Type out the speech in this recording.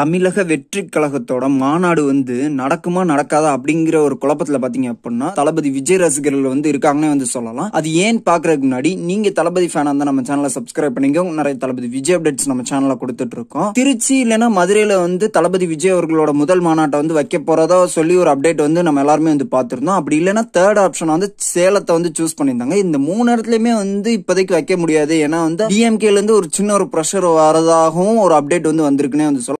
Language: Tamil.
தமிழக வெற்றி கழகத்தோட மாநாடு வந்து நடக்குமா நடக்காதா அப்படிங்கிற ஒரு குழப்பத்துல பாத்தீங்க அப்படின்னா தளபதி விஜய் ரசிகர்கள் வந்து இருக்காங்கன்னே வந்து சொல்லலாம் அது ஏன் பாக்குறதுக்கு முன்னாடி நீங்க தளபதி ஃபேனா தான் நம்ம சேனலை சப்ஸ்கிரைப் பண்ணிங்க நிறைய தளபதி விஜய் அப்டேட்ஸ் நம்ம சேனல்ல கொடுத்துட்டு இருக்கோம் திருச்சி இல்லைன்னா மதுரையில வந்து தளபதி விஜய் அவர்களோட முதல் மாநாட்டை வந்து வைக்க போறதா சொல்லி ஒரு அப்டேட் வந்து நம்ம எல்லாருமே வந்து பாத்துருந்தோம் அப்படி இல்லைன்னா தேர்ட் ஆப்ஷன் வந்து சேலத்தை வந்து சூஸ் பண்ணியிருந்தாங்க இந்த மூணு இடத்துலயுமே வந்து இப்போதைக்கு வைக்க முடியாது ஏன்னா வந்து டிஎம்கேல இருந்து ஒரு சின்ன ஒரு ப்ரெஷர் வரதாகவும் ஒரு அப்டேட் வந்து வந்திருக்குன்னே வந்து சொல்லலாம்